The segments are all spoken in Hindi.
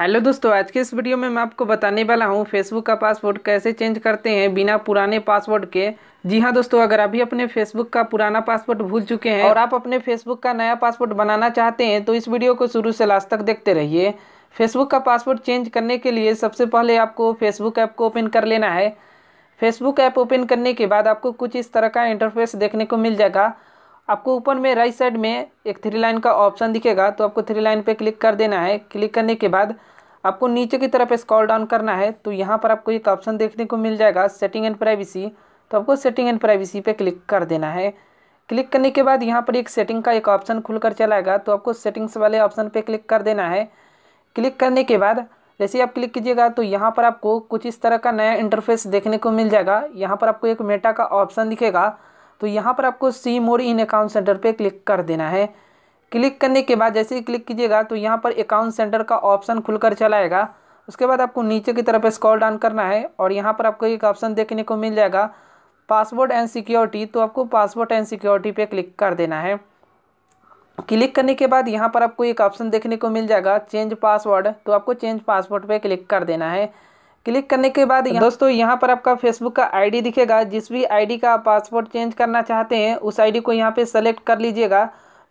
हेलो दोस्तों आज के इस वीडियो में मैं आपको बताने वाला हूँ फेसबुक का पासवर्ड कैसे चेंज करते हैं बिना पुराने पासवर्ड के जी हाँ दोस्तों अगर अभी अपने फेसबुक का पुराना पासवर्ड भूल चुके हैं और आप अपने फेसबुक का नया पासवर्ड बनाना चाहते हैं तो इस वीडियो को शुरू से लास्ट तक देखते रहिए फेसबुक का पासवर्ड चेंज करने के लिए सबसे पहले आपको फेसबुक ऐप को ओपन कर लेना है फेसबुक ऐप ओपन करने के बाद आपको कुछ इस तरह का इंटरफेस देखने को मिल जाएगा आपको ऊपर में राइट साइड में एक थ्री लाइन का ऑप्शन दिखेगा तो आपको थ्री लाइन पे क्लिक कर देना है क्लिक करने के बाद आपको नीचे की तरफ स्कॉल डाउन करना है तो यहाँ पर आपको एक ऑप्शन देखने को मिल जाएगा सेटिंग एंड प्राइवेसी तो आपको सेटिंग एंड प्राइवेसी पे क्लिक कर देना है क्लिक करने के बाद यहाँ पर एक सेटिंग का एक ऑप्शन खुल कर चलाएगा तो आपको सेटिंग्स वाले ऑप्शन पर क्लिक कर देना है क्लिक करने के बाद जैसे आप क्लिक कीजिएगा तो यहाँ पर आपको कुछ इस तरह का नया इंटरफेस देखने को मिल जाएगा यहाँ पर आपको एक मेटा का ऑप्शन दिखेगा तो यहाँ पर आपको see more in account centre पे क्लिक कर देना है क्लिक करने के बाद जैसे ही क्लिक कीजिएगा तो यहाँ पर अकाउंट सेंटर का ऑप्शन खुलकर चला आएगा उसके बाद आपको नीचे की तरफ स्क्रॉल डाउन करना है और यहाँ पर आपको एक ऑप्शन देखने को मिल जाएगा पासवर्ड एंड सिक्योरिटी तो आपको पासवर्ड एंड सिक्योरिटी पे क्लिक कर देना है क्लिक करने के बाद यहाँ पर आपको एक ऑप्शन देखने को मिल जाएगा चेंज पासवर्ड तो आपको चेंज पासवर्ड पर क्लिक कर देना है क्लिक करने के बाद दोस्तों यहाँ पर आपका फेसबुक का आईडी दिखेगा जिस भी आईडी का आप पासवर्ड चेंज करना चाहते हैं उस आईडी को यहाँ पे सेलेक्ट कर लीजिएगा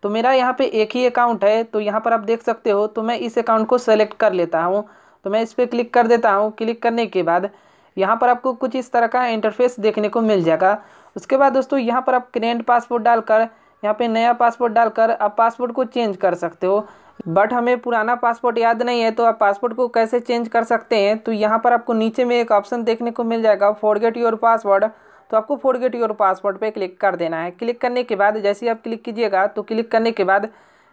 तो मेरा यहाँ पे एक ही अकाउंट है तो यहाँ पर आप देख सकते हो तो मैं इस अकाउंट को सेलेक्ट कर लेता हूँ तो मैं इस पर क्लिक कर देता हूँ क्लिक करने के बाद यहाँ पर आपको कुछ इस तरह का इंटरफेस देखने को मिल जाएगा उसके बाद दोस्तों यहाँ पर आप करेंट पासपोर्ट डालकर यहाँ पे नया पासपोर्ट डालकर आप पासपोर्ट को चेंज कर सकते हो बट हमें पुराना पासपोर्ट याद नहीं है तो आप पासपोर्ट को कैसे चेंज कर सकते हैं तो यहाँ पर आपको नीचे में एक ऑप्शन देखने को मिल जाएगा फोरगेट योर पासवर्ड तो आपको फोरगेट योर पासवर्ड पे क्लिक कर देना है क्लिक करने के बाद जैसे ही आप क्लिक कीजिएगा तो क्लिक करने के बाद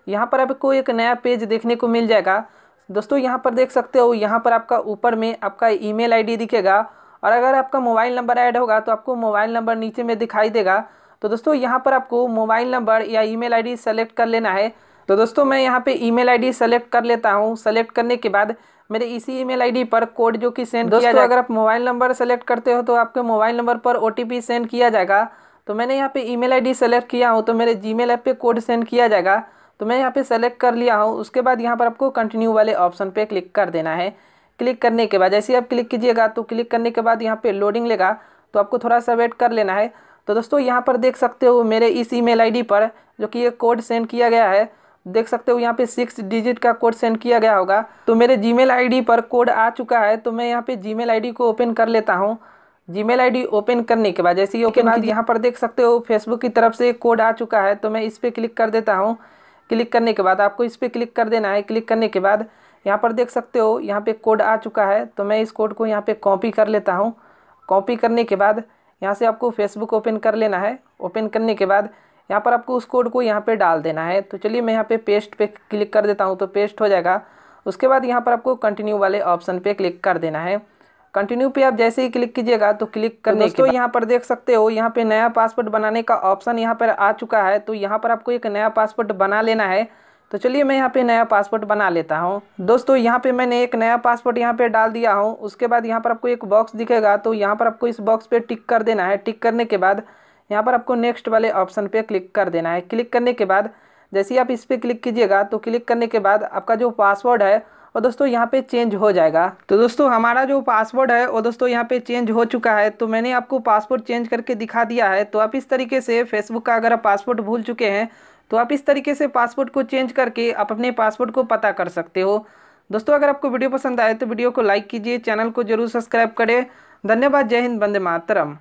यहाँ पर आपको एक नया पेज देखने को मिल जाएगा दोस्तों यहाँ पर देख सकते हो यहाँ पर आपका ऊपर में आपका ई मेल दिखेगा और अगर आपका मोबाइल नंबर ऐड होगा तो आपको मोबाइल नंबर नीचे में दिखाई देगा तो दोस्तों यहाँ पर आपको मोबाइल नंबर या ईमेल आईडी सेलेक्ट कर लेना है तो दोस्तों मैं यहाँ पे ईमेल आईडी सेलेक्ट कर लेता हूँ सेलेक्ट करने के बाद मेरे इसी ईमेल आईडी पर कोड जो कि सेंड किया जाएगा अगर आप मोबाइल नंबर सेलेक्ट करते हो तो आपके मोबाइल नंबर पर ओ सेंड किया जाएगा तो मैंने यहाँ पे ईमेल आईडी सेलेक्ट किया हूँ तो मेरे Gmail app code send किया जाएगा तो मैं यहाँ पर सेलेक्ट कर लिया हूँ उसके बाद यहाँ पर आपको कंटिन्यू वाले ऑप्शन पर क्लिक कर देना है क्लिक करने के बाद जैसे आप क्लिक कीजिएगा तो क्लिक करने के बाद यहाँ पे लोडिंग लेगा तो आपको थोड़ा सा वेट कर लेना है तो दोस्तों यहाँ पर देख सकते हो मेरे इस ईमेल आईडी पर जो कि ये कोड सेंड किया गया है देख सकते हो यहाँ पे सिक्स डिजिट का कोड सेंड किया गया होगा तो मेरे जी मेल पर कोड आ चुका है तो मैं यहाँ पे जी मेल को ओपन कर लेता हूँ जी मेल ओपन करने के बाद जैसे ही ओपन बाद यहाँ पर देख सकते हो फेसबुक की तरफ से कोड आ चुका है तो मैं इस पर क्लिक कर देता हूँ क्लिक करने के बाद आपको इस पर क्लिक कर देना है क्लिक करने के बाद यहाँ पर देख सकते हो यहाँ पे कोड आ चुका है तो मैं इस कोड को यहाँ पे कॉपी कर लेता हूँ कॉपी करने के बाद यहाँ से आपको फेसबुक ओपन कर लेना है ओपन करने के बाद यहाँ पर आपको उस कोड को यहाँ पे डाल देना है तो चलिए मैं यहाँ पे पेस्ट पे क्लिक कर देता हूँ तो पेस्ट हो जाएगा उसके बाद यहाँ पर आपको कंटिन्यू वाले ऑप्शन पे क्लिक कर देना है कंटिन्यू पे आप जैसे ही क्लिक कीजिएगा तो क्लिक तो करने तो के यहाँ पर देख सकते हो यहाँ पे नया पासवर्ड बनाने का ऑप्शन यहाँ पर आ चुका है तो यहाँ पर आपको एक नया पासवर्ड बना लेना है तो चलिए मैं यहाँ पे नया पासवर्ड बना लेता हूँ दोस्तों यहाँ पे मैंने एक नया पासवर्ड यहाँ पे डाल दिया हूँ उसके बाद यहाँ पर आपको एक बॉक्स दिखेगा तो यहाँ पर आपको इस बॉक्स पे टिक कर देना है टिक करने के बाद यहाँ पर आपको नेक्स्ट वाले ऑप्शन पे क्लिक कर देना है क्लिक करने के बाद जैसे ही आप इस पर क्लिक कीजिएगा तो क्लिक करने के बाद आपका जो पासवर्ड है वो दोस्तों यहाँ पे चेंज हो जाएगा तो दोस्तों हमारा जो पासवर्ड है वो दोस्तों यहाँ पे चेंज हो चुका है तो मैंने आपको पासवर्ड चेंज करके दिखा दिया है तो आप इस तरीके से फेसबुक का अगर आप पासवर्ड भूल चुके हैं तो आप इस तरीके से पासवर्ड को चेंज करके आप अपने पासवर्ड को पता कर सकते हो दोस्तों अगर आपको वीडियो पसंद आए तो वीडियो को लाइक कीजिए चैनल को जरूर सब्सक्राइब करें धन्यवाद जय हिंद बंदे मातरम